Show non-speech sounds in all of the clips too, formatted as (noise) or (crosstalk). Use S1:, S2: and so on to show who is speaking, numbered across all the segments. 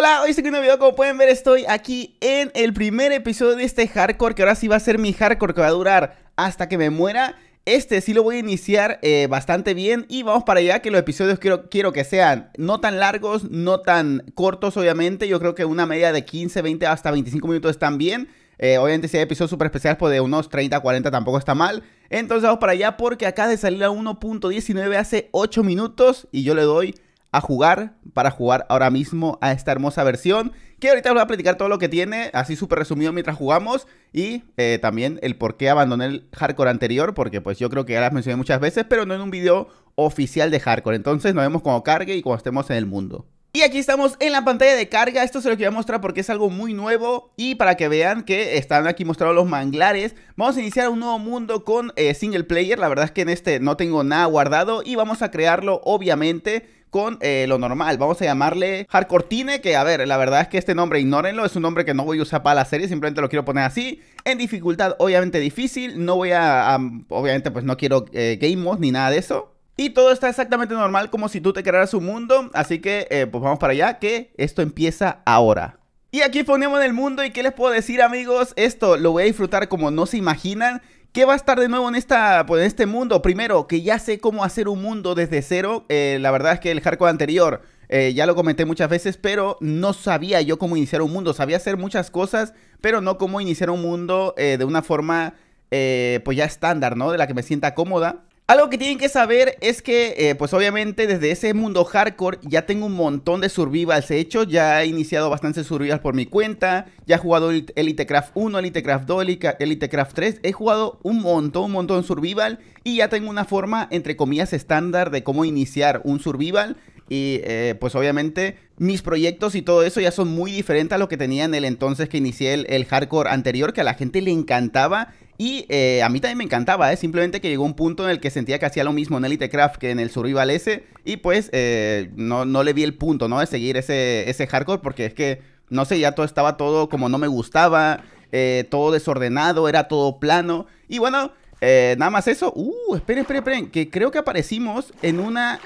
S1: Hola, hoy estoy un video, como pueden ver estoy aquí en el primer episodio de este hardcore Que ahora sí va a ser mi hardcore que va a durar hasta que me muera Este sí lo voy a iniciar eh, bastante bien y vamos para allá que los episodios quiero, quiero que sean no tan largos, no tan cortos obviamente Yo creo que una media de 15, 20 hasta 25 minutos están bien eh, obviamente si hay episodios super especiales, pues de unos 30, 40 tampoco está mal. Entonces vamos para allá porque acaba de salir a 1.19 hace 8 minutos y yo le doy a jugar para jugar ahora mismo a esta hermosa versión. Que ahorita les voy a platicar todo lo que tiene, así súper resumido mientras jugamos. Y eh, también el por qué abandoné el hardcore anterior, porque pues yo creo que ya las mencioné muchas veces, pero no en un video oficial de hardcore. Entonces nos vemos cuando cargue y cuando estemos en el mundo. Y aquí estamos en la pantalla de carga, esto se lo a mostrar porque es algo muy nuevo y para que vean que están aquí mostrados los manglares Vamos a iniciar un nuevo mundo con eh, single player, la verdad es que en este no tengo nada guardado y vamos a crearlo obviamente con eh, lo normal. Vamos a llamarle Hardcore Tine, que a ver, la verdad es que este nombre, ignórenlo, es un nombre que no voy a usar para la serie, simplemente lo quiero poner así. En dificultad, obviamente difícil, no voy a, obviamente pues no quiero eh, game mode ni nada de eso. Y todo está exactamente normal como si tú te crearas un mundo, así que eh, pues vamos para allá, que esto empieza ahora. Y aquí ponemos el mundo y qué les puedo decir amigos, esto lo voy a disfrutar como no se imaginan. ¿Qué va a estar de nuevo en, esta, pues, en este mundo? Primero, que ya sé cómo hacer un mundo desde cero. Eh, la verdad es que el hardcore anterior eh, ya lo comenté muchas veces, pero no sabía yo cómo iniciar un mundo. Sabía hacer muchas cosas, pero no cómo iniciar un mundo eh, de una forma, pues ya estándar, ¿no? De la que me sienta cómoda. Algo que tienen que saber es que, eh, pues obviamente desde ese mundo hardcore ya tengo un montón de survivals hechos, ya he iniciado bastantes survivals por mi cuenta, ya he jugado Elite Craft 1, Elite Craft 2, Elite Craft 3, he jugado un montón, un montón de survival y ya tengo una forma, entre comillas, estándar de cómo iniciar un survival y eh, pues obviamente mis proyectos y todo eso ya son muy diferentes a lo que tenía en el entonces que inicié el, el hardcore anterior, que a la gente le encantaba y eh, a mí también me encantaba, ¿eh? simplemente que llegó un punto en el que sentía que hacía lo mismo en Elite Craft que en el Survival ese. Y pues eh, no, no, le vi el punto, ¿no? De seguir ese, ese hardcore porque es que, no sé, ya todo estaba todo como no me gustaba, eh, todo desordenado, era todo plano. Y bueno, nada más eso. Uh, esperen, esperen, esperen, que creo que aparecimos en una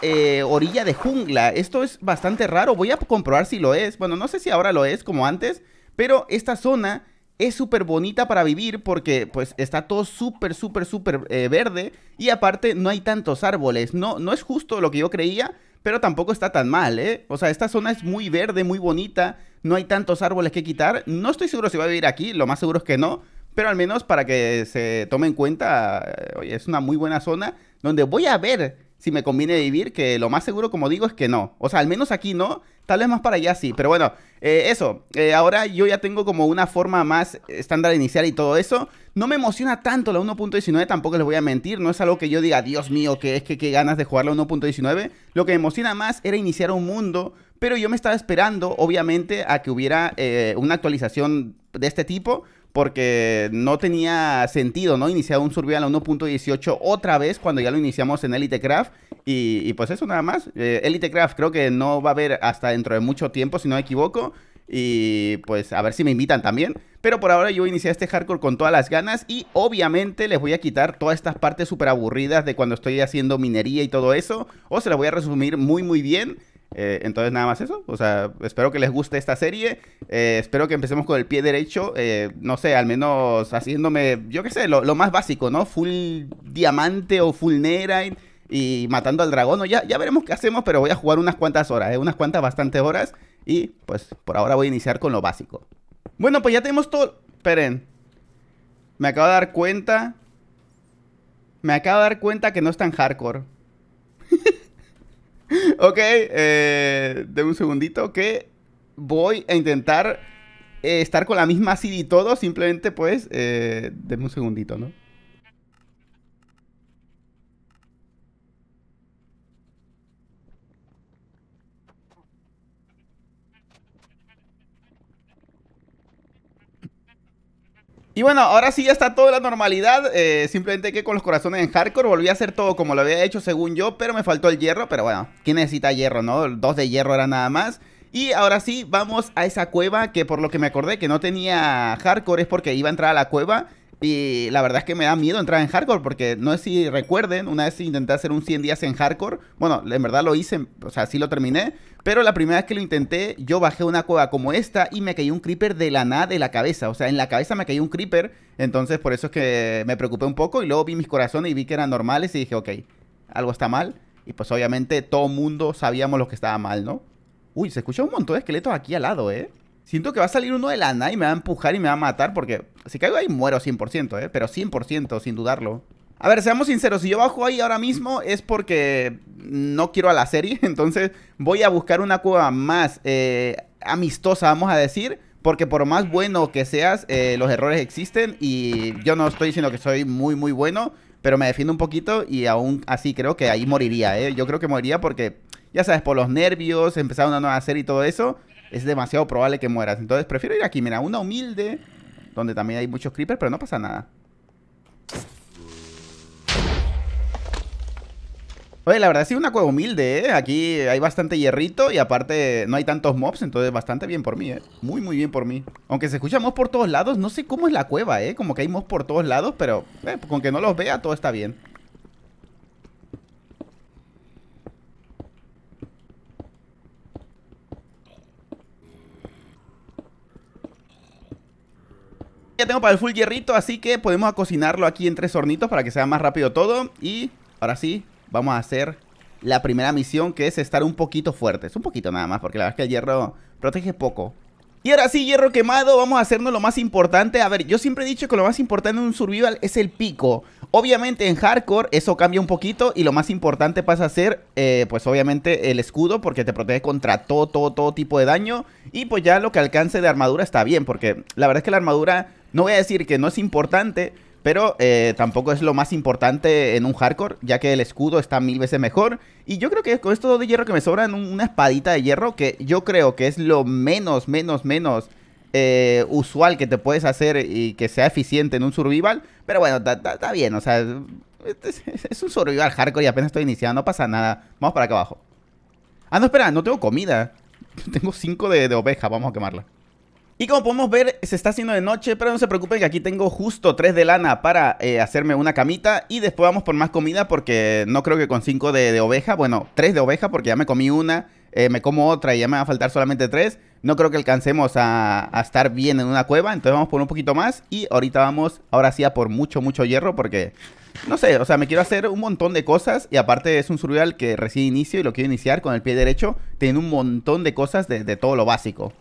S1: orilla de jungla. Esto es bastante raro, voy a comprobar si lo es. Bueno, no sé si ahora lo es como antes, pero esta zona es súper bonita para vivir porque pues está todo súper, súper, súper eh, verde y aparte no hay tantos árboles. No, no es justo lo que yo creía, pero tampoco está tan mal, ¿eh? O sea, esta zona es muy verde, muy bonita, no hay tantos árboles que quitar. No estoy seguro si va a vivir aquí, lo más seguro es que no, pero al menos para que se tome en cuenta, eh, oye, es una muy buena zona donde voy a ver si me conviene vivir, que lo más seguro, como digo, es que no. O sea, al menos aquí no, Tal vez más para allá sí, pero bueno, eh, eso. Eh, ahora yo ya tengo como una forma más estándar de iniciar y todo eso. No me emociona tanto la 1.19, tampoco les voy a mentir. No es algo que yo diga, Dios mío, que es que qué ganas de jugar la 1.19. Lo que me emociona más era iniciar un mundo, pero yo me estaba esperando, obviamente, a que hubiera eh, una actualización de este tipo porque no tenía sentido, ¿no? Iniciar un survival a 1.18 otra vez cuando ya lo iniciamos en Elite Craft. Y, pues eso nada más. EliteCraft eh, Elite Craft creo que no va a haber hasta dentro de mucho tiempo, si no me equivoco. Y pues a ver si me invitan también. Pero por ahora yo inicié este hardcore con todas las ganas. Y obviamente les voy a quitar todas estas partes súper aburridas de cuando estoy haciendo minería y todo eso. O se las voy a resumir muy muy bien. Eh, entonces nada más eso, o sea, espero que les guste esta serie, eh, espero que empecemos con el pie derecho, eh, no sé, al menos haciéndome, yo qué sé, lo, más básico, ¿no? Full diamante o full nera y matando al dragón, ya, ya veremos qué hacemos, pero voy a jugar unas cuantas horas, unas cuantas bastantes horas y pues por ahora voy a iniciar con lo básico. Bueno, pues ya tenemos todo, esperen, me acabo de dar cuenta, me acabo de dar cuenta que no es tan hardcore ok, eh, de un segundito que voy a intentar eh, estar con la misma CD y todo, simplemente pues, eh, de un segundito, ¿no? Y bueno, ahora sí ya está toda la normalidad. Eh, simplemente que con los corazones en hardcore volví a hacer todo como lo había hecho según yo, pero me faltó el hierro. Pero bueno, ¿quién necesita hierro, no? Dos de hierro era nada más. Y ahora sí, vamos a esa cueva que por lo que me acordé que no tenía hardcore es porque iba a entrar a la cueva. Y la verdad es que me da miedo entrar en hardcore porque no sé si recuerden, una vez intenté hacer un 100 días en hardcore. Bueno, en verdad lo hice, o sea, sí lo terminé. Pero la primera vez que lo intenté, yo bajé una cueva como esta y me caí un creeper de la nada de la cabeza. O sea, en la cabeza me cayó un creeper. Entonces, por eso es que me preocupé un poco. Y luego vi mis corazones y vi que eran normales. Y dije, ok, algo está mal. Y pues obviamente todo mundo sabíamos lo que estaba mal, ¿no? Uy, se escucha un montón de esqueletos aquí al lado, ¿eh? Siento que va a salir uno de la nada y me va a empujar y me va a matar. Porque si caigo ahí muero 100%, ¿eh? Pero 100%, sin dudarlo. A ver, seamos sinceros, si yo bajo ahí ahora mismo es porque no quiero a la serie, (laughs) entonces voy a buscar una cueva más eh, amistosa, vamos a decir, porque por más bueno que seas, eh, los errores existen y yo no estoy diciendo que soy muy, muy bueno, pero me defiendo un poquito y aún así creo que ahí moriría, ¿eh? Yo creo que moriría porque, ya sabes, por los nervios, empezar una nueva serie y todo eso, es demasiado probable que mueras. Entonces prefiero ir aquí, mira, una humilde, donde también hay muchos creepers, pero no pasa nada. Oye, la verdad sí una cueva humilde, ¿eh? Aquí hay bastante hierrito y aparte no hay tantos mobs, entonces bastante bien por mí, ¿eh? Muy, muy bien por mí. Aunque se escucha mobs por todos lados, no sé cómo es la cueva, ¿eh? Como que hay mobs por todos lados, pero eh, con que no los vea todo está bien. Ya tengo para el full hierrito, así que podemos cocinarlo aquí en tres hornitos para que sea más rápido todo. Y ahora sí, vamos a hacer la primera misión, que es estar un poquito fuerte. Es Un poquito nada más, porque la verdad es que el hierro protege poco. Y ahora sí, hierro quemado, vamos a hacernos lo más importante. A ver, yo siempre he dicho que lo más importante en un survival es el pico. Obviamente en hardcore eso cambia un poquito y lo más importante pasa a ser, eh, pues obviamente el escudo porque te protege contra todo, todo, todo tipo de daño. Y pues ya lo que alcance de armadura está bien, porque la verdad es que la armadura, no voy a decir que no es importante, pero eh, tampoco es lo más importante en un hardcore, ya que el escudo está mil veces mejor. Y yo creo que con esto de hierro que me sobran, una espadita de hierro, que yo creo que es lo menos, menos, menos eh, usual que te puedes hacer y que sea eficiente en un survival. Pero bueno, está bien, o sea, este es, un survival hardcore y apenas estoy iniciando, no pasa nada. Vamos para acá abajo. Ah, no, espera, no tengo comida. (laughs) Tengo cinco de oveja, vamos a quemarla. Y como podemos ver, se está haciendo de noche, pero no se preocupen que aquí tengo justo 3 de lana para eh, hacerme una camita y después vamos por más comida porque no creo que con 5 de, oveja, bueno, 3 de oveja porque ya me comí una, eh, me como otra y ya me va a faltar solamente 3. No creo que alcancemos a, estar bien en una cueva, entonces vamos por un poquito más y ahorita vamos, ahora sí, a por mucho, mucho hierro porque, no sé, o sea, me quiero hacer un montón de cosas y aparte es un survival que recién inicio y lo quiero iniciar con el pie derecho, tiene un montón de cosas de todo lo básico.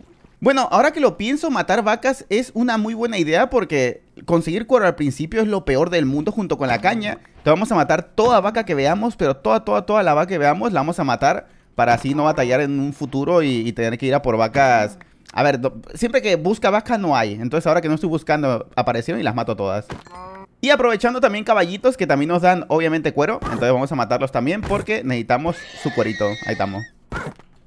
S1: Bueno, ahora que lo pienso, matar vacas es una muy buena idea porque conseguir cuero al principio es lo peor del mundo junto con la caña. Entonces vamos a matar toda vaca que veamos, pero toda, toda, toda la vaca que veamos la vamos a matar para así no batallar en un futuro y, tener que ir a por vacas. A ver, siempre que busca vaca no hay, entonces ahora que no estoy buscando aparecieron y las mato todas. Y aprovechando también caballitos que también nos dan obviamente cuero, entonces vamos a matarlos también porque necesitamos su cuerito. Ahí estamos.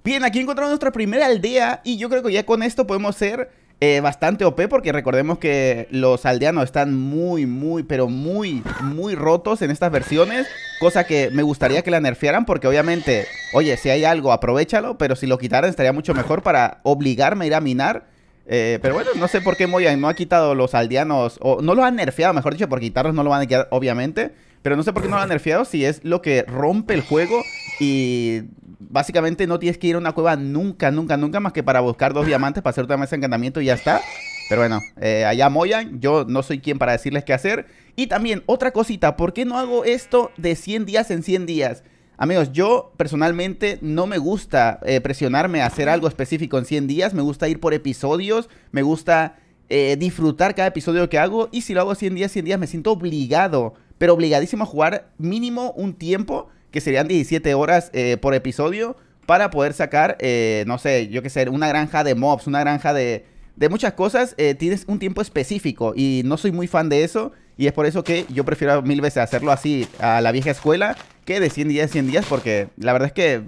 S1: Bien, aquí encontramos nuestra primera aldea y yo creo que ya con esto podemos ser eh, bastante OP porque recordemos que los aldeanos están muy, muy, pero muy, muy rotos en estas versiones. Cosa que me gustaría que la nerfearan porque obviamente, oye, si hay algo, aprovechalo, pero si lo quitaran estaría mucho mejor para obligarme a ir a minar. Eh, pero bueno, no sé por qué Moya no ha quitado los aldeanos, o no lo han nerfeado, mejor dicho, porque quitarlos no lo van a quitar, obviamente. Pero no sé por qué no lo han nerfeado si es lo que rompe el juego y básicamente no tienes que ir a una cueva nunca, nunca, nunca más que para buscar dos diamantes para hacer otra vez encantamiento y ya está. Pero bueno, eh, allá moyan, yo no soy quien para decirles qué hacer. Y también, otra cosita, ¿por qué no hago esto de 100 días en 100 días? Amigos, yo personalmente no me gusta eh, presionarme a hacer algo específico en 100 días, me gusta ir por episodios, me gusta eh, disfrutar cada episodio que hago y si lo hago 100 días, 100 días me siento obligado pero obligadísimo a jugar mínimo un tiempo, que serían 17 horas eh, por episodio, para poder sacar, eh, no sé, yo qué sé, una granja de mobs, una granja de, de muchas cosas. Eh, tienes un tiempo específico y no soy muy fan de eso. Y es por eso que yo prefiero mil veces hacerlo así a la vieja escuela que de 100 días, 100 días, porque la verdad es que,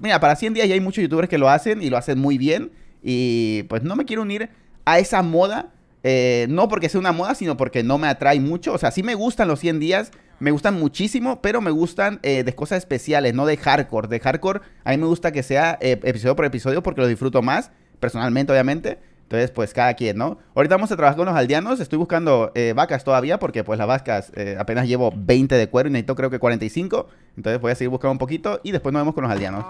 S1: mira, para 100 días ya hay muchos youtubers que lo hacen y lo hacen muy bien. Y pues no me quiero unir a esa moda eh, no porque sea una moda, sino porque no me atrae mucho. O sea, sí me gustan los 100 días, me gustan muchísimo, pero me gustan eh, de cosas especiales, no de hardcore. De hardcore, a mí me gusta que sea eh, episodio por episodio porque lo disfruto más, personalmente, obviamente. Entonces, pues cada quien, ¿no? Ahorita vamos a trabajar con los aldeanos. Estoy buscando vacas todavía porque, pues, las vacas apenas llevo 20 de cuero y necesito, creo que 45. Entonces, voy a seguir buscando un poquito y después nos vemos con los aldeanos.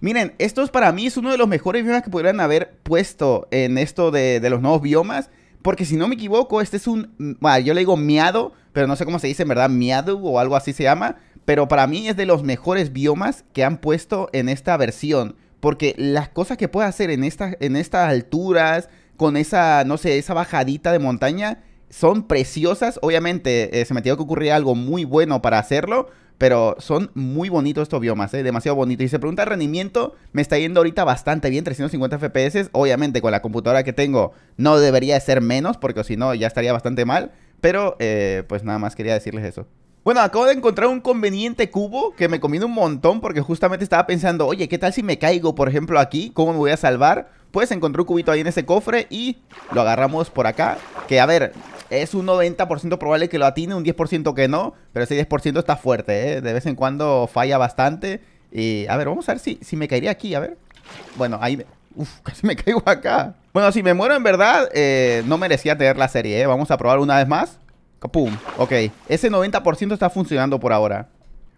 S1: Miren, esto para mí es uno de los mejores biomas que pudieran haber puesto en esto de, de los nuevos biomas. Porque si no me equivoco, este es un. Bueno, yo le digo miado, pero no sé cómo se dice en verdad, miado o algo así se llama. Pero para mí es de los mejores biomas que han puesto en esta versión. Porque las cosas que puedo hacer en, en estas alturas, con esa, no sé, esa bajadita de montaña, son preciosas. Obviamente eh, se me tiene que ocurrir algo muy bueno para hacerlo, pero son muy bonitos estos biomas, ¿eh? demasiado bonitos. Y se pregunta el rendimiento, me está yendo ahorita bastante bien, 350 FPS. Obviamente con la computadora que tengo no debería ser menos, porque si no ya estaría bastante mal. Pero eh, pues nada más quería decirles eso. Bueno, acabo de encontrar un conveniente cubo que me conviene un montón porque justamente estaba pensando, oye, ¿qué tal si me caigo, por ejemplo, aquí? ¿Cómo me voy a salvar? Pues encontré un cubito ahí en ese cofre y lo agarramos por acá. Que a ver, es un 90% probable que lo atine, un 10% que no, pero ese 10% está fuerte, ¿eh? De vez en cuando falla bastante. Y a ver, vamos a ver si, si me caería aquí, a ver. Bueno, ahí... Me... Uf, (laughs) casi me caigo acá. Bueno, si me muero en verdad, eh, no merecía tener la serie, ¿eh? Vamos a probar una vez más. Capum. Ok. Ese 90% está funcionando por ahora.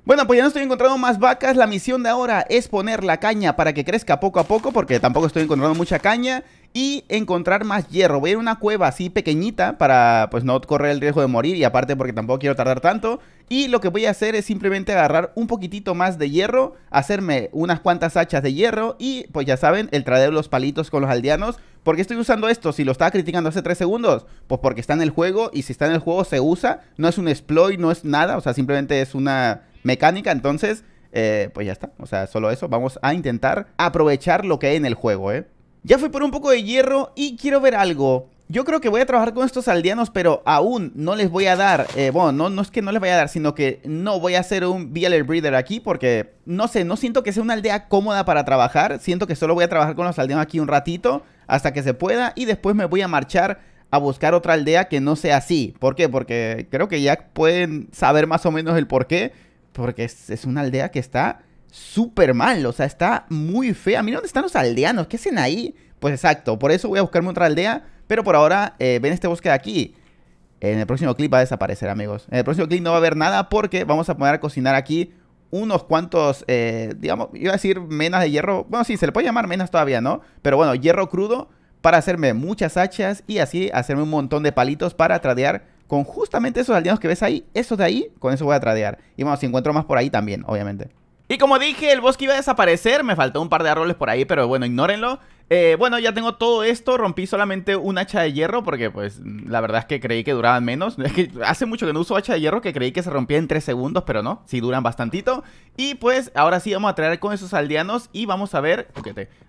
S1: Bueno, pues ya no estoy encontrando más vacas. La misión de ahora es poner la caña para que crezca poco a poco, porque tampoco estoy encontrando mucha caña y encontrar más hierro. Voy a ir a una cueva así pequeñita para pues no correr el riesgo de morir y aparte porque tampoco quiero tardar tanto. Y lo que voy a hacer es simplemente agarrar un poquitito más de hierro, hacerme unas cuantas hachas de hierro y pues ya saben, el traer los palitos con los aldeanos. ¿Por qué estoy usando esto? Si lo estaba criticando hace 3 segundos, pues porque está en el juego y si está en el juego se usa, no es un exploit, no es nada, o sea, simplemente es una mecánica, entonces... Eh, pues ya está, o sea, solo eso, vamos a intentar aprovechar lo que hay en el juego, ¿eh? Ya fui por un poco de hierro y quiero ver algo. Yo creo que voy a trabajar con estos aldeanos, pero aún no les voy a dar, eh, bueno, no, es que no les vaya a dar, sino que no voy a hacer un Vialer Breeder aquí porque, no sé, no siento que sea una aldea cómoda para trabajar, siento que solo voy a trabajar con los aldeanos aquí un ratito hasta que se pueda y después me voy a marchar a buscar otra aldea que no sea así. ¿Por qué? Porque creo que ya pueden saber más o menos el por qué, porque es una aldea que está súper mal, o sea, está muy fea. Mira dónde están los aldeanos, ¿qué hacen ahí? Pues exacto, por eso voy a buscarme otra aldea, pero por ahora eh, ven este bosque de aquí. En el próximo clip va a desaparecer, amigos. En el próximo clip no va a haber nada porque vamos a poner a cocinar aquí unos cuantos, eh, digamos, iba a decir menas de hierro. Bueno, sí, se le puede llamar menas todavía, ¿no? Pero bueno, hierro crudo para hacerme muchas hachas y así hacerme un montón de palitos para tradear con justamente esos aldeanos que ves ahí. Esos de ahí, con eso voy a tradear. Y bueno, si encuentro más por ahí también, obviamente. Y como dije, el bosque iba a desaparecer, me faltó un par de árboles por ahí, pero bueno, ignórenlo. Eh, bueno, ya tengo todo esto, rompí solamente un hacha de hierro porque pues la verdad es que creí que duraban menos. (laughs) que hace mucho que no uso hacha de hierro que creí que se rompía en 3 segundos, pero no, sí duran bastantito. Y pues ahora sí vamos a traer con esos aldeanos y vamos a ver,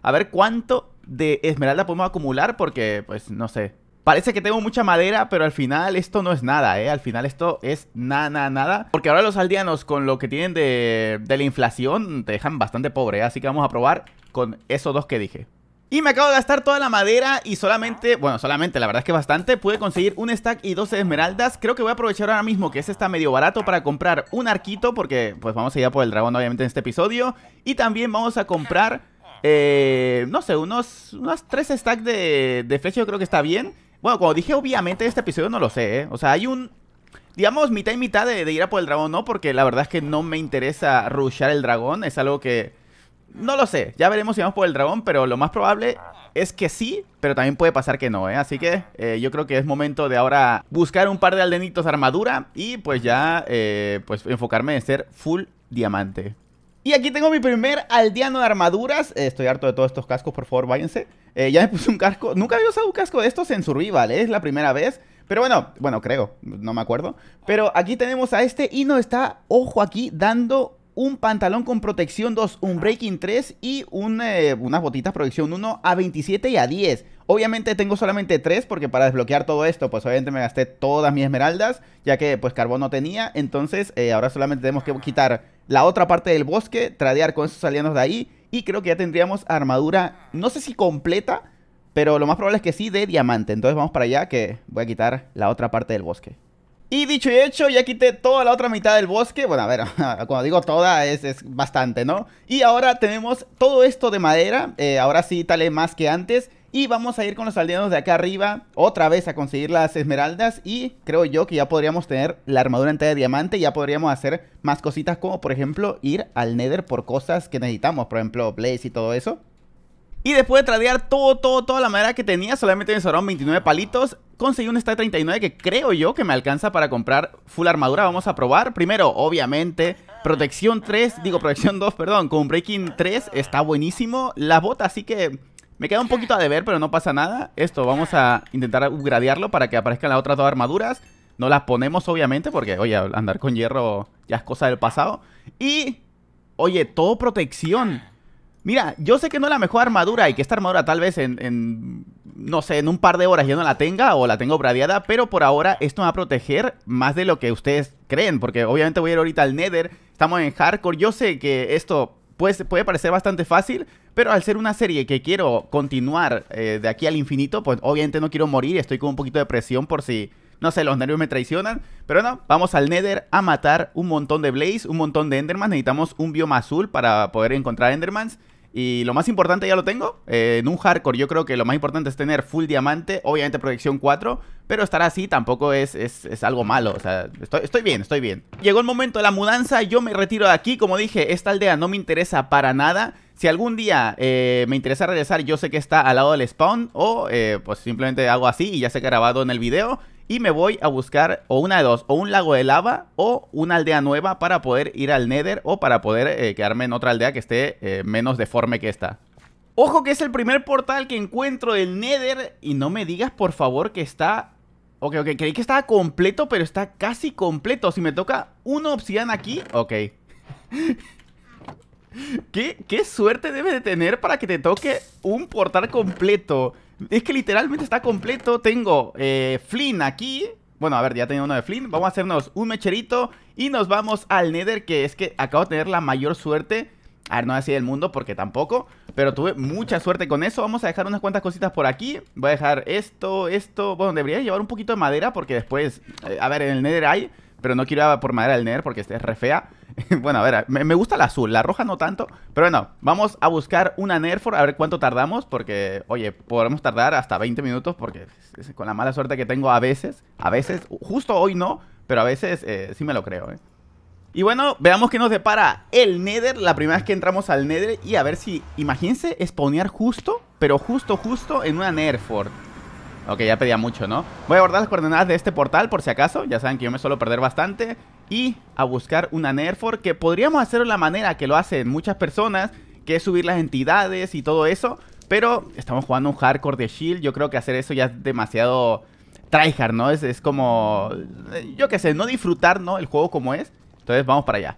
S1: a ver cuánto de esmeralda podemos acumular porque pues no sé, Parece que tengo mucha madera, pero al final esto no es nada, ¿eh? Al final esto es nada, nada, nada. Porque ahora los aldeanos con lo que tienen de, la inflación te dejan bastante pobre, ¿eh? así que vamos a probar con esos dos que dije. Y me acabo de gastar toda la madera y solamente, bueno, solamente, la verdad es que bastante, pude conseguir un stack y 12 esmeraldas. Creo que voy a aprovechar ahora mismo que ese está medio barato para comprar un arquito, porque pues vamos a ir a por el dragón obviamente en este episodio. Y también vamos a comprar, eh, no sé, unos, unos tres stacks de, de flecha, yo creo que está bien. Bueno, como dije, obviamente este episodio no lo sé, ¿eh? O sea, hay un... Digamos, mitad y mitad de, ir a por el dragón, ¿no? Porque la verdad es que no me interesa rushar el dragón. Es algo que... No lo sé. Ya veremos si vamos por el dragón, pero lo más probable es que sí, pero también puede pasar que no, ¿eh? Así que eh, yo creo que es momento de ahora buscar un par de aldenitos de armadura y pues ya, eh, pues enfocarme en ser full diamante. Y aquí tengo mi primer aldeano de armaduras. Eh, estoy harto de todos estos cascos, por favor, váyanse. Eh, ya me puse un casco. Nunca había usado un casco de estos en Survival, eh, es la primera vez. Pero bueno, bueno, creo, no me acuerdo. Pero aquí tenemos a este y nos está, ojo aquí, dando un pantalón con protección 2, un breaking 3 y unas botitas protección 1 a 27 y a 10. Obviamente tengo solamente 3 porque para desbloquear todo esto, pues obviamente me gasté todas mis esmeraldas, ya que pues carbón no tenía. Entonces ahora solamente tenemos que quitar la otra parte del bosque, tradear con esos aliados de ahí. Y creo que ya tendríamos armadura, no sé si completa, pero lo más probable es que sí, de diamante. Entonces vamos para allá que voy a quitar la otra parte del bosque. Y dicho y hecho, ya quité toda la otra mitad del bosque. Bueno, a ver, (laughs) cuando digo toda es, es bastante, ¿no? Y ahora tenemos todo esto de madera. Eh, ahora sí, talé más que antes. Y vamos a ir con los aldeanos de acá arriba, otra vez a conseguir las esmeraldas y creo yo que ya podríamos tener la armadura entera de diamante, ya podríamos hacer más cositas como por ejemplo ir al nether por cosas que necesitamos, por ejemplo blaze y todo eso. Y después de tradear todo, todo, toda la madera que tenía, solamente me sobraron 29 palitos. Conseguí un stack 39 que creo yo que me alcanza para comprar full armadura. Vamos a probar. Primero, obviamente, protección 3, digo protección 2, perdón, con breaking 3 está buenísimo. Las botas así que me queda un poquito a deber, pero no pasa nada. Esto, vamos a intentar upgradearlo para que aparezcan las otras dos armaduras. No las ponemos, obviamente, porque, oye, andar con hierro ya es cosa del pasado. Y, oye, todo protección. Mira, yo sé que no es la mejor armadura y que esta armadura tal vez en, no sé, en un par de horas ya no la tenga o la tengo bradeada, pero por ahora esto me va a proteger más de lo que ustedes creen, porque obviamente voy a ir ahorita al Nether, estamos en Hardcore, yo sé que esto puede parecer bastante fácil, pero al ser una serie que quiero continuar eh, de aquí al infinito, pues obviamente no quiero morir, estoy con un poquito de presión por si, no sé, los nervios me traicionan. Pero no, vamos al Nether a matar un montón de Blaze, un montón de Endermans, necesitamos un bioma azul para poder encontrar Endermans. Y lo más importante ya lo tengo. Eh, en un hardcore yo creo que lo más importante es tener full diamante, obviamente proyección 4, pero estar así tampoco es, es, algo malo. O sea, estoy, bien, estoy bien. Llegó el momento de la mudanza, yo me retiro de aquí. Como dije, esta aldea no me interesa para nada. Si algún día eh, me interesa regresar, yo sé que está al lado del spawn o eh, pues simplemente hago así y ya se ha grabado en el video y me voy a buscar o una de dos, o un lago de lava o una aldea nueva para poder ir al Nether o para poder eh, quedarme en otra aldea que esté eh, menos deforme que esta. Ojo que es el primer portal que encuentro del Nether y no me digas por favor que está... Ok, ok, creí que estaba completo, pero está casi completo. Si me toca una obsidiana aquí... Ok. (laughs) ¿Qué, ¿Qué suerte debe de tener para que te toque un portal completo? Es que literalmente está completo. Tengo eh, Flynn aquí. Bueno, a ver, ya tenía uno de Flynn. Vamos a hacernos un mecherito y nos vamos al Nether, que es que acabo de tener la mayor suerte. A ver, no así del mundo porque tampoco, pero tuve mucha suerte con eso. Vamos a dejar unas cuantas cositas por aquí. Voy a dejar esto, esto. Bueno, debería llevar un poquito de madera porque después, eh, a ver, en el Nether hay, pero no quiero ir por madera el Nether porque este es re fea. (laughs) bueno, a ver, me, gusta la azul, la roja no tanto. Pero bueno, vamos a buscar una Nerford a ver cuánto tardamos. Porque, oye, podemos tardar hasta 20 minutos. Porque con la mala suerte que tengo a veces, a veces, justo hoy no, pero a veces eh, sí me lo creo, eh. Y bueno, veamos qué nos depara el Nether, la primera vez que entramos al Nether y a ver si, imagínense, spawnear justo, pero justo, justo en una Nerford. Ok, ya pedía mucho, ¿no? Voy a guardar las coordenadas de este portal por si acaso, ya saben que yo me suelo perder bastante y a buscar una Nerford, que podríamos hacer de la manera que lo hacen muchas personas, que es subir las entidades y todo eso, pero estamos jugando un hardcore de shield, yo creo que hacer eso ya es demasiado tryhard, ¿no? Es, como, eh, yo qué sé, no disfrutar, ¿no? El juego como es, entonces vamos para allá.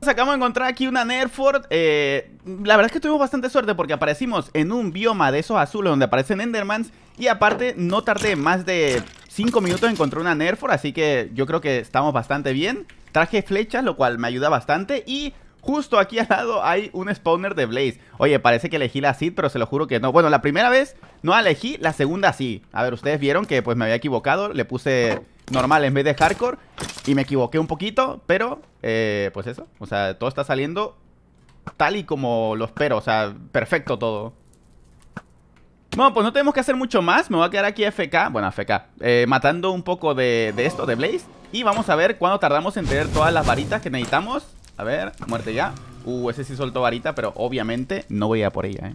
S1: Acabamos de encontrar aquí una Nerford. Eh, la verdad es que tuvimos bastante suerte porque aparecimos en un bioma de esos azules donde aparecen Endermans. Y aparte, no tardé más de 5 minutos encontré una Nerfor, así que yo creo que estamos bastante bien. Traje flechas, lo cual me ayuda bastante y... Justo aquí al lado hay un spawner de Blaze Oye, parece que elegí la Seed, pero se lo juro que no Bueno, la primera vez no elegí, la segunda sí A ver, ustedes vieron que pues me había equivocado Le puse normal en vez de hardcore Y me equivoqué un poquito, pero eh, Pues eso, o sea, todo está saliendo Tal y como lo espero, o sea, perfecto todo bueno, pues no tenemos que hacer mucho más. Me voy a quedar aquí FK, bueno, FK, eh, matando un poco de, de esto, de Blaze. Y vamos a ver cuándo tardamos en tener todas las varitas que necesitamos. A ver, muerte ya. Uh, ese sí soltó varita, pero obviamente no voy a por ella, eh.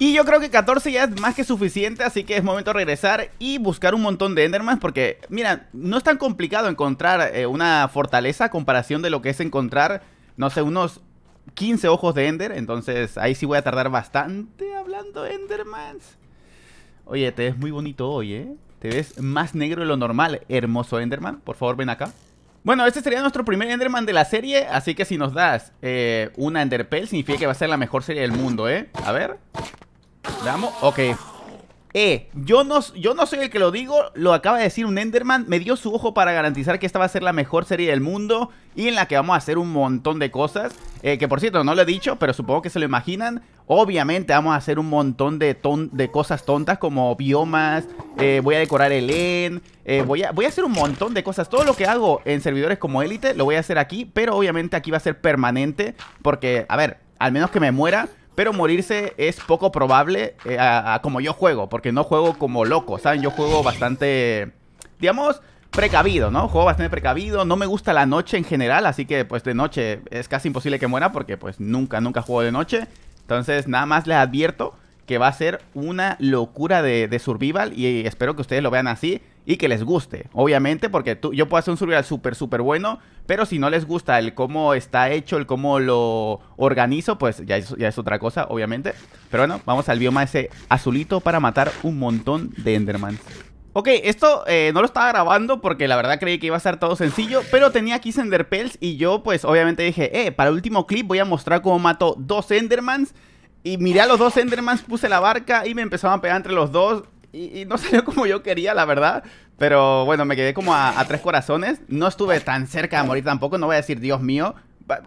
S1: Y yo creo que 14 ya es más que suficiente, así que es momento de regresar y buscar un montón de Endermans. Porque, mira, no es tan complicado encontrar eh, una fortaleza a comparación de lo que es encontrar, no sé, unos 15 ojos de Ender. Entonces ahí sí voy a tardar bastante hablando Endermans. Oye, te ves muy bonito hoy, ¿eh? Te ves más negro de lo normal, hermoso Enderman. Por favor, ven acá. Bueno, este sería nuestro primer Enderman de la serie, así que si nos das eh, una Enderpell, significa que va a ser la mejor serie del mundo, ¿eh? A ver. Damos, ok eh, yo no, yo no soy el que lo digo, lo acaba de decir un Enderman, me dio su ojo para garantizar que esta va a ser la mejor serie del mundo y en la que vamos a hacer un montón de cosas, eh, que por cierto no lo he dicho, pero supongo que se lo imaginan, obviamente vamos a hacer un montón de, de cosas tontas como biomas, eh, voy a decorar el EN, eh, voy, a, voy a hacer un montón de cosas, todo lo que hago en servidores como élite lo voy a hacer aquí, pero obviamente aquí va a ser permanente, porque, a ver, al menos que me muera, pero morirse es poco probable eh, a como yo juego, porque no juego como loco, ¿saben? Yo juego bastante, digamos, precavido, ¿no? Juego bastante precavido, no me gusta la noche en general, así que pues de noche es casi imposible que muera porque pues nunca, nunca juego de noche. Entonces nada más les advierto que va a ser una locura de, survival y espero que ustedes lo vean así y que les guste. Obviamente, porque tú, yo puedo hacer un survival súper, súper bueno, pero si no les gusta el cómo está hecho, el cómo lo organizo, pues ya es, ya es otra cosa, obviamente. Pero bueno, vamos al bioma ese azulito para matar un montón de Endermans. Ok, esto eh, no lo estaba grabando porque la verdad creí que iba a ser todo sencillo, pero tenía aquí Pels y yo pues obviamente dije, eh, para el último clip voy a mostrar cómo mato dos Endermans y miré a los dos Endermans, puse la barca y me empezaban a pegar entre los dos. Y, no (laughs) salió como yo quería, la verdad. Pero bueno, me quedé como a, tres corazones. No estuve tan cerca de morir tampoco, no voy a decir Dios mío.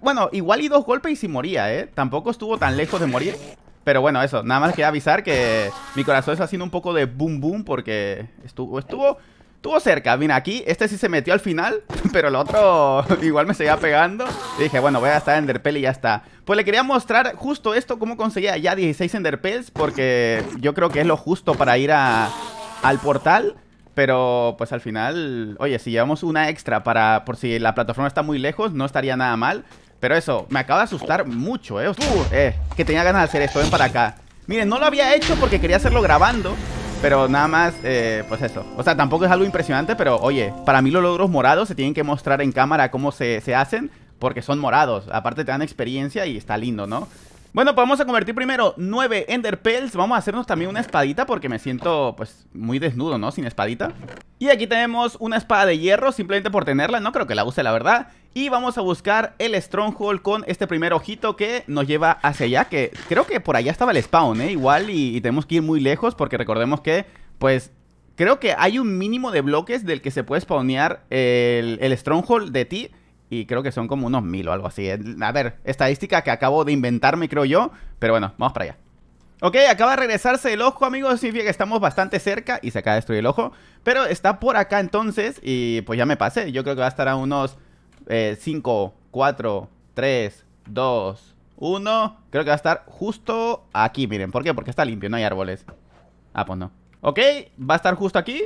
S1: Bueno, igual y dos golpes y si moría, ¿eh? Tampoco estuvo tan lejos de morir. Pero bueno, eso, nada más que avisar que mi corazón está haciendo un poco de boom boom porque estuvo, estuvo Estuvo cerca, mira, aquí, este sí se metió al final, (laughs) pero el otro (laughs) igual me seguía pegando. Y dije, bueno, voy a gastar Enderpell y ya está. Pues le quería mostrar justo esto, cómo conseguía ya 16 enderpels porque yo creo que es lo justo para ir al portal. Pero pues al final, oye, si llevamos una extra para por si la plataforma está muy lejos, no estaría nada mal. Pero eso, me acaba de asustar mucho, eh. eh que tenía ganas de hacer esto, ven para acá. Miren, no lo había hecho porque quería hacerlo grabando pero nada más, eh, pues eso. O sea, tampoco es algo impresionante, pero oye, para mí los logros morados se tienen que mostrar en cámara cómo se, se hacen, porque son morados. Aparte te dan experiencia y está lindo, ¿no? Bueno, pues vamos a convertir primero 9 Ender Pearls. Vamos a hacernos también una espadita porque me siento, pues, muy desnudo, ¿no? Sin espadita. Y aquí tenemos una espada de hierro, simplemente por tenerla. No creo que la use, la verdad. Y vamos a buscar el Stronghold con este primer ojito que nos lleva hacia allá. Que creo que por allá estaba el spawn, ¿eh? Igual y, tenemos que ir muy lejos porque recordemos que, pues, creo que hay un mínimo de bloques del que se puede spawnear el Stronghold de ti y creo que son como unos mil o algo así. Eh, a ver, estadística que acabo de inventarme, creo yo, pero bueno, vamos para allá. Ok, acaba de regresarse el ojo, amigos, significa que estamos bastante cerca y se acaba de destruir el ojo, pero está por acá entonces y pues ya me pasé, yo creo que va a estar a unos 5, 4, 3, 2, 1, creo que va a estar justo aquí, miren, ¿por qué? Porque está limpio, no hay árboles. Ah, pues no. Ok, va a estar justo aquí.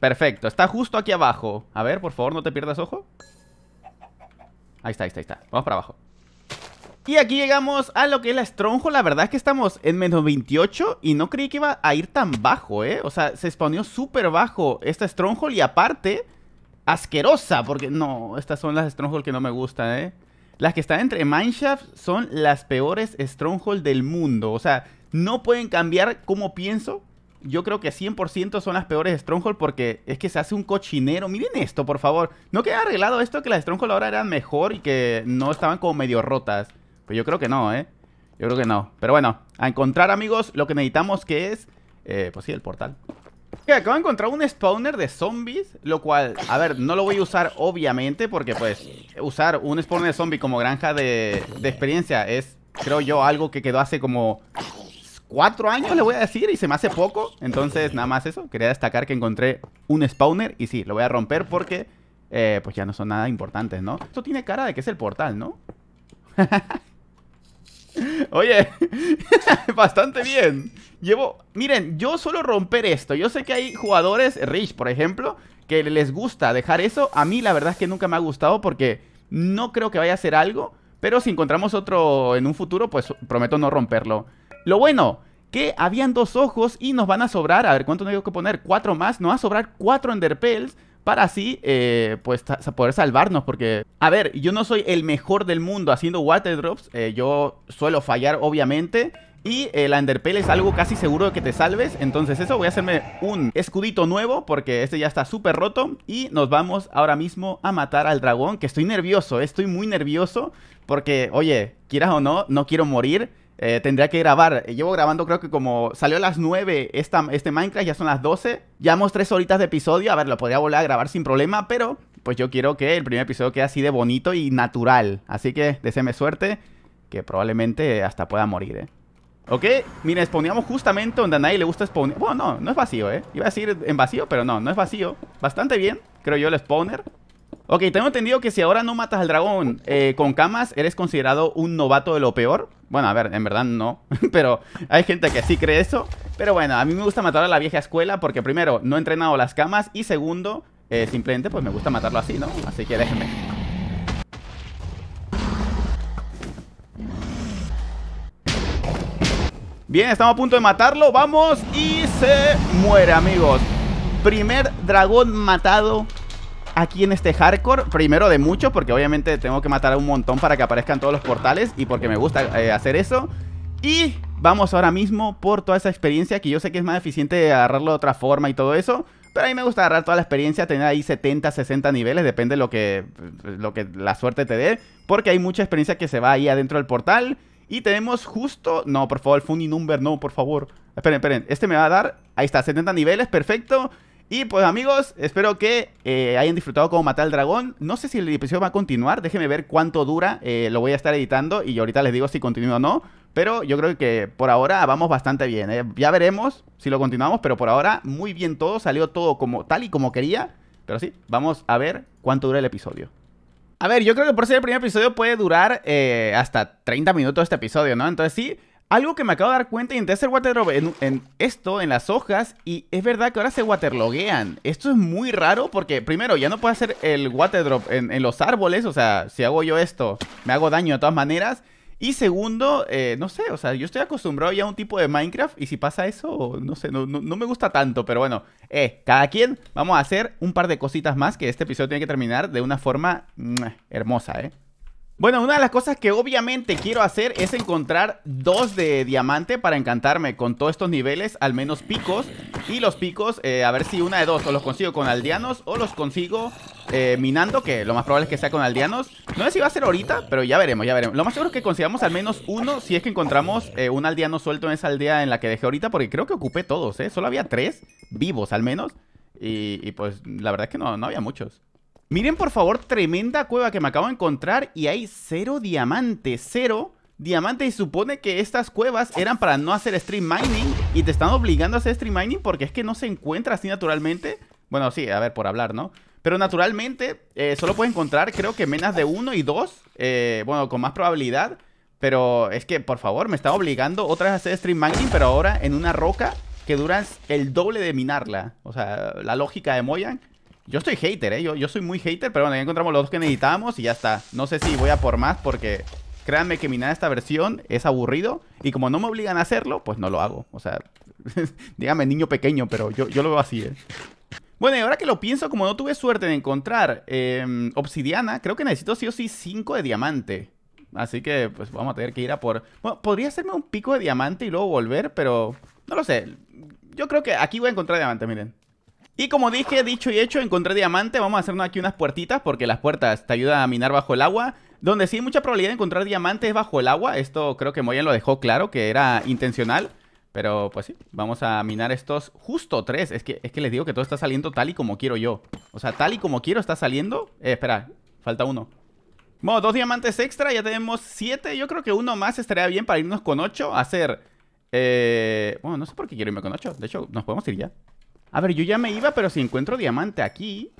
S1: Perfecto, está justo aquí abajo. A ver, por favor, no te pierdas ojo. Ahí está, ahí está, ahí está. Vamos para abajo. Y aquí llegamos a lo que es la Stronghold. La verdad es que estamos en menos 28 y no creí que iba a ir tan bajo, ¿eh? O sea, se spawnió súper bajo esta Stronghold y aparte, asquerosa, porque no, estas son las Stronghold que no me gustan, ¿eh? Las que están entre Mineshaft son las peores Stronghold del mundo. O sea, no pueden cambiar cómo pienso yo creo que 100% son las peores Stronghold porque es que se hace un cochinero. Miren esto, por favor. ¿No queda arreglado esto que las Stronghold ahora eran mejor y que no estaban como medio rotas? Pues yo creo que no, ¿eh? Yo creo que no. Pero bueno, a encontrar, amigos, lo que necesitamos que es... Eh, pues sí, el portal. Que acabo de encontrar un spawner de zombies, lo cual, a ver, no lo voy a usar obviamente porque pues usar un spawner de zombies como granja de, de experiencia es, creo yo, algo que quedó hace como cuatro años, le voy a decir, y se me hace poco. Entonces, nada más eso. Quería destacar que encontré un spawner y sí, lo voy a romper porque, eh, pues ya no son nada importantes, ¿no? Esto tiene cara de que es el portal, ¿no? (laughs) Oye, (laughs) bastante bien. Llevo, miren, yo solo romper esto. Yo sé que hay jugadores, Rich, por ejemplo, que les gusta dejar eso. A mí la verdad es que nunca me ha gustado porque no creo que vaya a ser algo. Pero si encontramos otro en un futuro, pues prometo no romperlo. Lo bueno, que habían dos ojos y nos van a sobrar, a ver, ¿cuánto tengo que poner? Cuatro más, nos va a sobrar cuatro enderpells para así, eh, pues, poder salvarnos, porque, a ver, yo no soy el mejor del mundo haciendo water drops, eh, yo suelo fallar, obviamente, y el eh, enderpell es algo casi seguro de que te salves. Entonces eso, voy a hacerme un escudito nuevo porque este ya está súper roto. Y nos vamos ahora mismo a matar al dragón, que estoy nervioso, estoy muy nervioso. Porque, oye, quieras o no, no quiero morir. Eh, tendría que grabar. Eh, llevo grabando creo que como salió a las 9 esta, este Minecraft, ya son las 12. Llevamos 3 horitas de episodio. A ver, lo podría volver a grabar sin problema, pero pues yo quiero que el primer episodio quede así de bonito y natural. Así que deseme suerte, que probablemente hasta pueda morir, ¿eh? Ok, mira, spawneamos justamente donde a nadie le gusta spawnear. Bueno, no, no es vacío, ¿eh? Iba a decir en vacío, pero no, no es vacío. Bastante bien, creo yo, el spawner. Ok, tengo entendido que si ahora no matas al dragón eh, con camas, eres considerado un novato de lo peor. Bueno, a ver, en verdad no, (laughs) pero hay gente que sí cree eso. Pero bueno, a mí me gusta matar a la vieja escuela porque primero, no he entrenado las camas y segundo, eh, simplemente pues me gusta matarlo así, ¿no? Así que déjenme. Bien, estamos a punto de matarlo, vamos y se muere amigos. Primer dragón matado aquí en este hardcore Primero de mucho, porque obviamente tengo que matar a un montón para que aparezcan todos los portales Y porque me gusta eh, hacer eso Y vamos ahora mismo por toda esa experiencia Que yo sé que es más eficiente agarrarlo de otra forma y todo eso pero a mí me gusta agarrar toda la experiencia, tener ahí 70, 60 niveles, depende lo que, lo que la suerte te dé, porque hay mucha experiencia que se va ahí adentro del portal. Y tenemos justo... No, por favor, funny number, no, por favor. Esperen, esperen. Este me va a dar... Ahí está, 70 niveles, perfecto. Y pues amigos, espero que eh, hayan disfrutado cómo matar al dragón. No sé si el episodio va a continuar, déjenme ver cuánto dura. Eh, lo voy a estar editando y ahorita les digo si continúa o no. Pero yo creo que por ahora vamos bastante bien. ¿eh? Ya veremos si lo continuamos, pero por ahora muy bien todo. Salió todo como tal y como quería. Pero sí, vamos a ver cuánto dura el episodio. A ver, yo creo que por ser el primer episodio puede durar hasta 30 minutos este episodio, ¿no? Entonces sí, algo que me acabo de dar cuenta y intenté hacer waterdrop en, esto, en las hojas, y es verdad que ahora se waterloguean. Esto es muy raro porque, primero, ya no puedo hacer el waterdrop en, en los árboles, o sea, si hago yo esto, me hago daño de todas maneras. Y segundo, eh, no sé, o sea, yo estoy acostumbrado ya a un tipo de Minecraft y si pasa eso, no sé, no, me gusta tanto, pero bueno, eh, cada quien vamos a hacer un par de cositas más que este episodio tiene que terminar de una forma mm, hermosa, eh. Bueno, una de las cosas que obviamente quiero hacer es encontrar dos de diamante para encantarme con todos estos niveles, al menos picos. Y los picos, eh, a ver si una de dos, o los consigo con aldeanos o los consigo eh, minando, que lo más probable es que sea con aldeanos. No sé si va a ser ahorita, pero ya veremos, ya veremos. Lo más seguro es que consigamos al menos uno si es que encontramos eh, un aldeano suelto en esa aldea en la que dejé ahorita, porque creo que ocupé todos, ¿eh? Solo había tres vivos al menos. Y, pues la verdad es que no, no había muchos. Miren por favor, tremenda cueva que me acabo de encontrar y hay cero diamantes, cero diamantes. Y supone que estas cuevas eran para no hacer stream mining y te están obligando a hacer stream mining porque es que no se encuentra así naturalmente. Bueno, sí, a ver, por hablar, ¿no? Pero naturalmente eh, solo puedes encontrar creo que menos de uno y dos, eh, bueno, con más probabilidad. Pero es que, por favor, me está obligando otra vez a hacer stream mining, pero ahora en una roca que duras el doble de minarla. O sea, la lógica de Moyan yo estoy hater, ¿eh? Yo, yo soy muy hater, pero bueno, ya encontramos los dos que necesitamos y ya está. No sé si voy a por más porque créanme que minar esta versión es aburrido y como no me obligan a hacerlo, pues no lo hago. O sea, (laughs) dígame niño pequeño, pero yo, yo lo veo así, ¿eh? Bueno, y ahora que lo pienso, como no tuve suerte de encontrar em, obsidiana, creo que necesito sí o sí 5 de diamante. Así que, pues vamos a tener que ir a por... Bueno, podría hacerme un pico de diamante y luego volver, pero... No lo sé. Yo creo que aquí voy a encontrar diamante, miren. Y como dije, dicho y hecho, encontré diamante. Vamos a hacernos aquí unas puertitas porque las puertas te ayudan a minar bajo el agua. Donde sí hay mucha probabilidad de encontrar diamantes bajo el agua. Esto creo que Moyen lo dejó claro, que era intencional. Pero pues sí, vamos a minar estos justo tres. Es que, es que les digo que todo está saliendo tal y como quiero yo. O sea, tal y como quiero está saliendo. Eh, espera, falta uno. Bueno, dos diamantes extra, ya tenemos siete. Yo creo que uno más estaría bien para irnos con ocho. Hacer... Eh, bueno, no sé por qué quiero irme con ocho. De hecho, nos podemos ir ya. A ver, yo ya me iba, pero si encuentro diamante aquí...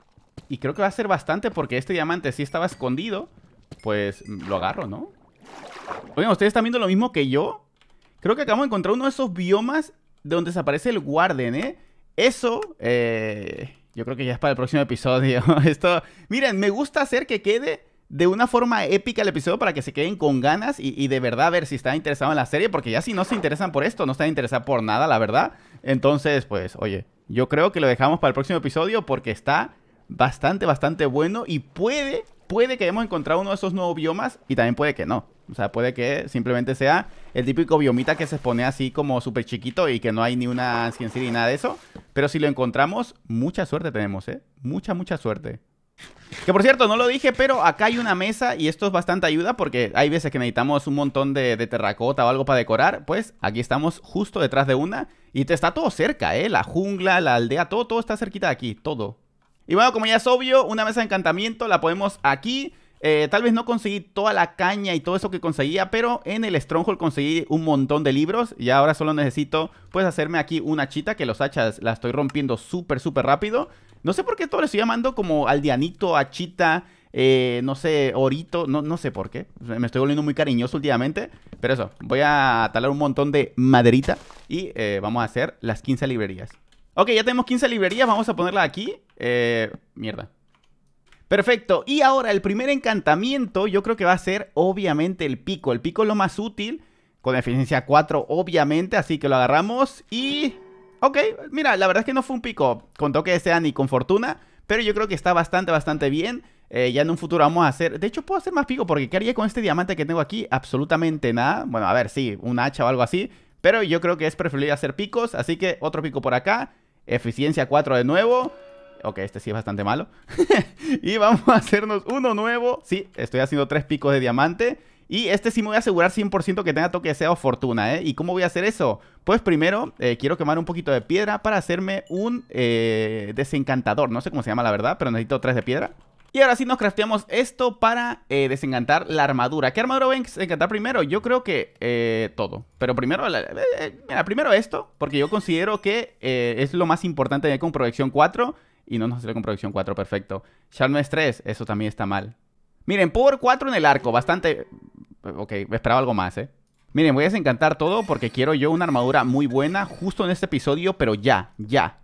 S1: Y creo que va a ser bastante porque este diamante sí estaba escondido. Pues mm, lo agarro, ¿no? Oigan, ¿ustedes están viendo lo mismo que yo? Creo que acabamos de encontrar uno de esos biomas de donde desaparece el guarden, ¿eh? Eso, eh, yo creo que ya es para el próximo episodio. (laughs) Esto, miren, me gusta hacer que quede de una forma épica el episodio para que se queden con ganas y, de verdad ver si están interesados en la serie, porque ya si no se interesan por esto, no están interesados por nada, la verdad. Entonces, pues, oye, yo creo que lo dejamos para el próximo episodio porque está bastante, bastante bueno y puede, puede que hemos encontrado uno de esos nuevos biomas y también puede que no. O sea, puede que simplemente sea el típico biomita que se pone así como súper chiquito y que no hay ni una ciencia ni nada de eso. Pero si lo encontramos, mucha suerte tenemos, ¿eh? Mucha, mucha suerte. Que por cierto, no lo dije, pero acá hay una mesa y esto es bastante ayuda porque hay veces que necesitamos un montón de, terracota o algo para decorar. Pues aquí estamos justo detrás de una y te está todo cerca, ¿eh? La jungla, la aldea, todo, todo está cerquita de aquí, todo. Y bueno, como ya es obvio, una mesa de encantamiento la ponemos aquí. Eh, tal vez no conseguí toda la caña y todo eso que conseguía, pero en el Stronghold conseguí un montón de libros y ahora solo necesito pues hacerme aquí una chita que los hachas la estoy rompiendo súper súper rápido no sé por qué todo le estoy llamando como aldeanito, achita, eh, no sé, orito, no, no sé por qué. Me estoy volviendo muy cariñoso últimamente. Pero eso, voy a talar un montón de maderita y eh, vamos a hacer las 15 librerías. Ok, ya tenemos 15 librerías, vamos a ponerla aquí. Eh, mierda. Perfecto, y ahora el primer encantamiento yo creo que va a ser obviamente el pico. El pico es lo más útil, con eficiencia 4 obviamente, así que lo agarramos y ok, mira, la verdad es que no fue un pico, con toque de sea ni con fortuna, pero yo creo que está bastante, bastante bien. Eh, ya en un futuro vamos a hacer... De hecho, puedo hacer más pico porque ¿qué haría con este diamante que tengo aquí? Absolutamente nada. Bueno, a ver, sí, un hacha o algo así. Pero yo creo que es preferible hacer picos, así que otro pico por acá. Eficiencia 4 de nuevo. Ok, este sí es bastante malo. (laughs) y vamos a hacernos uno nuevo. Sí, estoy haciendo tres picos de diamante. Y este sí me voy a asegurar 100% que tenga toque de o fortuna, ¿eh? ¿Y cómo voy a hacer eso? Pues primero eh, quiero quemar un poquito de piedra para hacerme un eh, desencantador. No sé cómo se llama la verdad, pero necesito tres de piedra. Y ahora sí nos crafteamos esto para eh, desencantar la armadura. ¿Qué armadura voy a desencantar primero? Yo creo que todo. Pero primero, primero esto, porque yo considero que es lo más importante con Proyección 4. Y no nos sale con Proyección 4, perfecto. es 3, eso también está mal. Miren, Power 4 en el arco, bastante... Ok, esperaba algo más, ¿eh? Miren, voy a desencantar todo porque quiero yo una armadura muy buena justo en este episodio, pero ya, ya.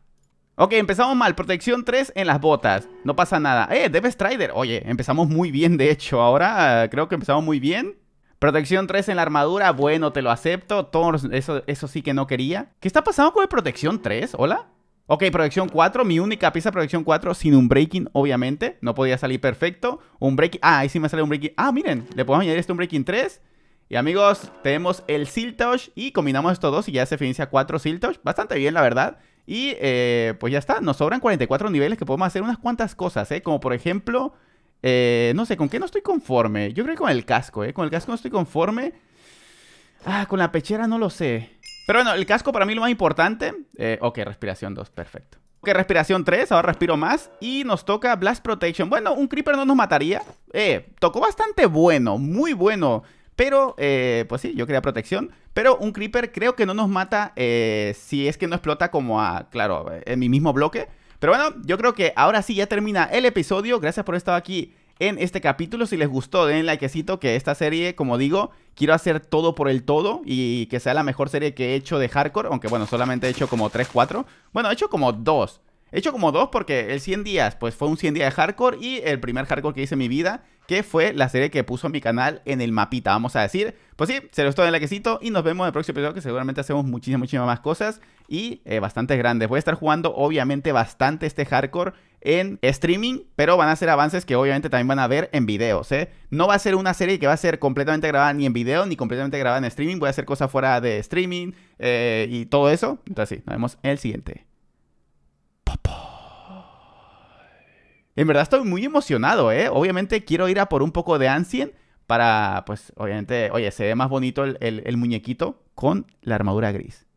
S1: Ok, empezamos mal, protección 3 en las botas, no pasa nada. ¡Eh, Dev Strider! Oye, empezamos muy bien de hecho, ahora eh, creo que empezamos muy bien. Protección 3 en la armadura, bueno, te lo acepto. Thor, eso, eso sí que no quería. ¿Qué está pasando con el protección 3? ¿Hola? Ok, proyección 4, mi única pieza de proyección 4 sin un breaking, obviamente. No podía salir perfecto. Un breaking. Ah, ahí sí me sale un breaking. Ah, miren, le podemos añadir este un breaking 3. Y amigos, tenemos el Siltosh y combinamos estos dos y ya se finicia 4 Siltosh. Bastante bien, la verdad. Y eh, pues ya está, nos sobran 44 niveles que podemos hacer unas cuantas cosas, ¿eh? Como por ejemplo, eh, no sé, ¿con qué no estoy conforme? Yo creo que con el casco, ¿eh? Con el casco no estoy conforme. Ah, con la pechera no lo sé. Pero bueno, el casco para mí lo más importante. Eh, ok, respiración 2, perfecto. Ok, respiración 3, ahora respiro más. Y nos toca Blast Protection. Bueno, un creeper no nos mataría. Eh, tocó bastante bueno, muy bueno. Pero, eh, pues sí, yo quería protección. Pero un creeper creo que no nos mata eh, si es que no explota como a, claro, en mi mismo bloque. Pero bueno, yo creo que ahora sí ya termina el episodio. Gracias por estar aquí en este capítulo. Si les gustó, den likecito que esta serie, como digo, quiero hacer todo por el todo y que sea la mejor serie que he hecho de hardcore, aunque bueno, solamente he hecho como 3, 4. Bueno, he hecho como 2. He hecho como 2 porque el 100 días, pues fue un 100 días de hardcore y el primer hardcore que hice en mi vida, que fue la serie que puso mi canal en el mapita, vamos a decir. Pues sí, se los doy en likecito y nos vemos en el próximo episodio que seguramente hacemos muchísimas, muchísimas más cosas y eh, bastante grandes. Voy a estar jugando obviamente bastante este hardcore en streaming, pero van a ser avances que obviamente también van a ver en videos. ¿eh? No va a ser una serie que va a ser completamente grabada ni en video ni completamente grabada en streaming. Voy a hacer cosas fuera de streaming eh, y todo eso. Entonces sí, nos vemos en el siguiente. En verdad estoy muy emocionado, ¿eh? Obviamente quiero ir a por un poco de Ancien para, pues, obviamente, oye, se ve más bonito el muñequito con la armadura gris.